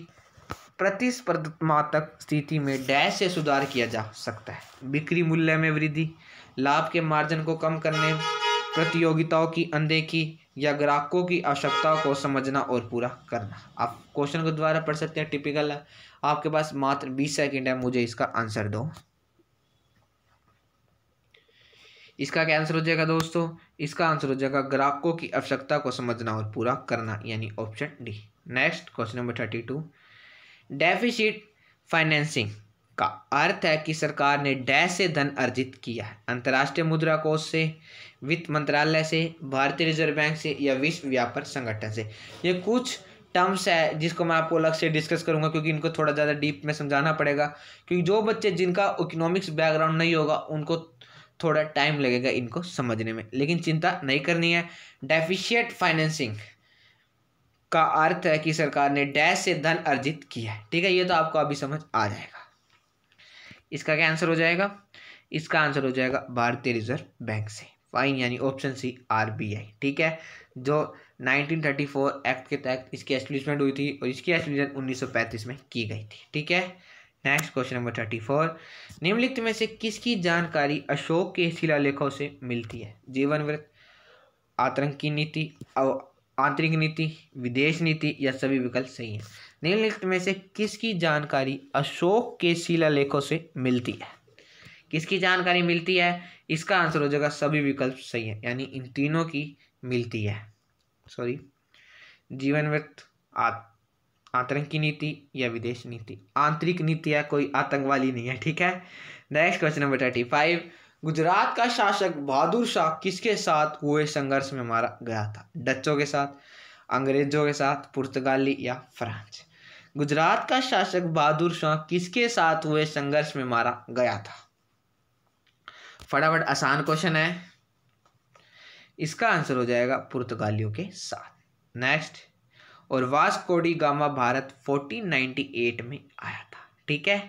प्रतिस्पर्धात्मक स्थिति में डैश से सुधार किया जा सकता है बिक्री मूल्य में वृद्धि लाभ के मार्जिन को कम करने प्रतियोगिताओं की अनदेखी या ग्राहकों की आवश्यकताओं को समझना और पूरा करना आप क्वेश्चन को द्वारा पढ़ सकते हैं टिपिकल है आपके पास मात्र बीस सेकेंड है मुझे इसका आंसर दो इसका क्या आंसर हो जाएगा दोस्तों इसका आंसर हो जाएगा ग्राहकों की आवश्यकता को समझना और पूरा करना यानी option D next question number thirty two deficit financing का अर्थ है कि सरकार ने डैश से धन अर्जित किया है अंतर्राष्ट्रीय मुद्रा कोष से वित्त मंत्रालय से भारतीय रिजर्व बैंक से या विश्व व्यापार संगठन से ये कुछ टर्म्स है जिसको मैं आपको अलग से डिस्कस करूंगा क्योंकि इनको थोड़ा ज़्यादा डीप में समझाना पड़ेगा क्योंकि जो बच्चे जिनका इकोनॉमिक्स बैकग्राउंड नहीं होगा उनको थोड़ा टाइम लगेगा इनको समझने में लेकिन चिंता नहीं करनी है डेफिशिएट फाइनेंसिंग का अर्थ है कि सरकार ने डैश से धन अर्जित किया है ठीक है ये तो आपको अभी समझ आ जाएगा इसका क्या आंसर हो जाएगा इसका आंसर हो जाएगा भारतीय रिजर्व बैंक से फाइन यानी ऑप्शन सी आरबीआई ठीक है जो 1934 एक्ट के तहत इसकी एस्टेब्लिशमेंट हुई थी और इसकी एस्टेब्लिशमेंट 1935 में की गई थी ठीक है next question number thirty four निम्नलिखित में से किसकी जानकारी अशोक के शिलालेखों से मिलती है जीवन व्रत आतंकी नीति नीति आंतरिक नीति विदेश नीति या सभी विकल्प सही हैं निम्नलिखित में से किसकी जानकारी अशोक के शिलालेखों से मिलती है किसकी जानकारी मिलती है इसका आंसर हो जाएगा सभी विकल्प सही है यानी इन तीनों की मिलती है सॉरी जीवन व्यक्त आतंक की नीति या विदेश नीति आंतरिक नीति या कोई आतंक वाली नहीं है ठीक है next question number thirty five Gujarat का शासक बहादुर शाह किसके साथ हुए संघर्ष में मारा गया था डचों के साथ अंग्रेजों के साथ पुर्तगाली या फ्रांस गुजरात का शासक बहादुर शाह किसके साथ हुए संघर्ष में मारा गया था फटाफट आसान क्वेश्चन है इसका आंसर हो जाएगा पुर्तगालियों के साथ नेक्स्ट और वास्कोडी गामा भारत 1498 में आया था ठीक है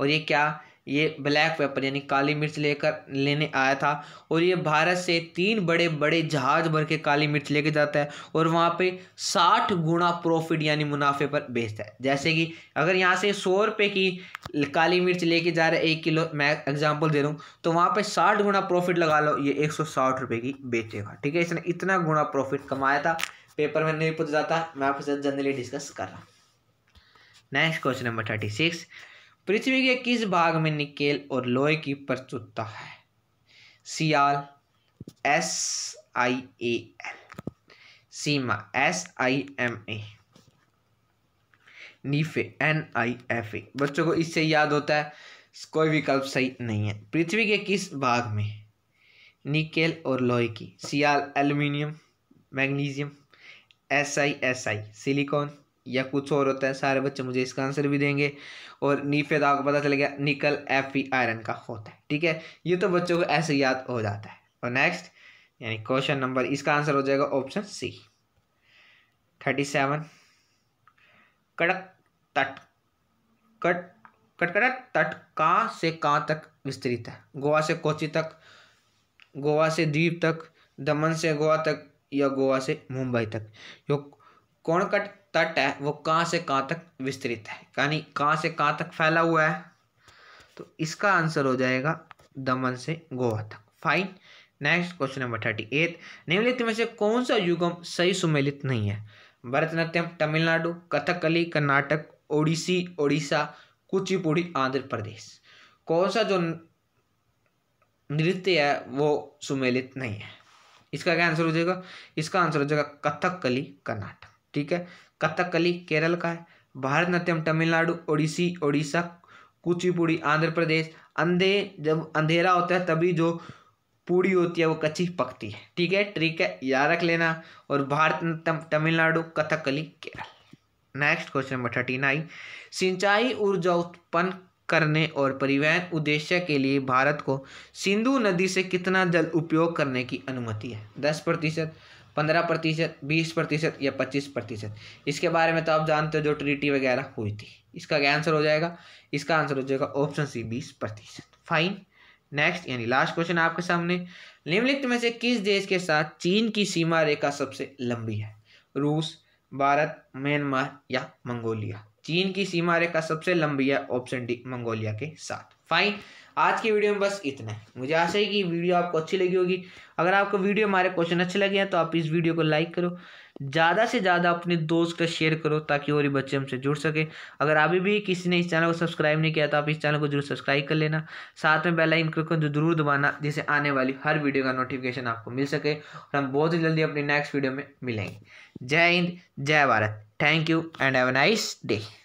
और ये क्या ये ब्लैक पेपर यानी काली मिर्च लेकर लेने आया था और ये भारत से तीन बड़े बड़े जहाज़ भर के काली मिर्च लेके जाता है और वहाँ पे साठ गुना प्रॉफिट यानी मुनाफे पर बेचता है जैसे कि अगर यहाँ से सौ रुपये की काली मिर्च लेके जा रहे एक किलो मैं एग्जाम्पल दे रहा हूँ तो वहाँ पर साठ गुना प्रॉफिट लगा लो ये एक सौ साठ की बेचेगा ठीक है इसने इतना गुना प्रॉफिट कमाया था पेपर में नहीं पूछ जाता मैं आपके साथ जनरली डिस्कस कर रहा हूँ next question number thirty six पृथ्वी के किस भाग में निकेल और लोहे की प्रचुरता है sial S I A L sima S I M A nife N I F A बच्चों को इससे याद होता है कोई विकल्प सही नहीं है पृथ्वी के किस भाग में निकेल और लोहे की sial aluminium magnesium S I S I silicon या कुछ और होता है सारे बच्चे मुझे इसका आंसर भी देंगे और नीफे पे दाग पता चल गया निकल एफ ई आयरन का होता है ठीक है ये तो बच्चों को ऐसे याद हो जाता है और नेक्स्ट यानी क्वेश्चन नंबर इसका आंसर हो जाएगा ऑप्शन सी थर्टी सेवन कड़क तट कट कड़क तट कहाँ से कहाँ तक विस्तृत है गोवा से कोची तक गोवा से द्वीप तक दमन से गोवा तक या गोवा से मुंबई तक यो कट तट है वो कहाँ से कहाँ तक विस्तृत है यानी कहाँ से कहाँ तक फैला हुआ है तो इसका आंसर हो जाएगा दमन से गोवा तक fine next question number thirty eight निम्नलिखित में से कौन सा युगम सही सुमेलित नहीं है भरतनाट्यम तमिलनाडु कथकली कर्नाटक ओडिसी ओडिशा कुचिपुड़ी आंध्र प्रदेश कौन सा जो नृत्य है वो सुमेलित नहीं है इसका क्या आंसर हो जाएगा इसका आंसर हो जाएगा कथकली कर्नाटक ठीक है कथकली केरल का है भारतनाट्यम तमिलनाडु ओडिशी ओडिशा कुचिपुड़ी आंध्र प्रदेश अंधे जब अंधेरा होता है तभी जो पूड़ी होती है वो कच्ची पकती है ठीक है ट्रिक है याद रख लेना और Bharatanatyam Tamil Nadu Kathakali Kerala next question number thirty nine सिंचाई ऊर्जा उत्पन्न करने और परिवहन उद्देश्य के लिए भारत को सिंधु नदी से कितना जल उपयोग करने की अनुमति है दस प्रतिशत पंद्रह प्रतिशत बीस प्रतिशत या पच्चीस प्रतिशत इसके बारे में तो आप जानते हो जो ट्रीटी वगैरह हुई थी इसका क्या आंसर हो जाएगा इसका आंसर हो जाएगा ऑप्शन सी बीस प्रतिशत फाइन नेक्स्ट यानी लास्ट क्वेश्चन आपके सामने निम्नलिखित में से किस देश के साथ चीन की सीमा रेखा सबसे लंबी है रूस भारत म्यांमार या मंगोलिया चीन की सीमा रेखा सबसे लंबी है ऑप्शन डी मंगोलिया के साथ फाइन आज की वीडियो में बस इतना है मुझे आशा है कि वीडियो आपको अच्छी लगी होगी अगर आपको वीडियो हमारे क्वेश्चन अच्छे लगे हैं तो आप इस वीडियो को लाइक करो ज़्यादा से ज़्यादा अपने दोस्त का शेयर करो ताकि और भी बच्चे हमसे जुड़ सके अगर अभी भी किसी ने इस चैनल को सब्सक्राइब नहीं किया तो आप इस चैनल को जरूर सब्सक्राइब कर लेना साथ में बेल आइकन को जरूर दबाना जिससे आने वाली हर वीडियो का नोटिफिकेशन आपको मिल सके और हम बहुत ही जल्दी अपनी नेक्स्ट वीडियो में मिलेंगे जय हिंद जय Bharat thank you and have nice day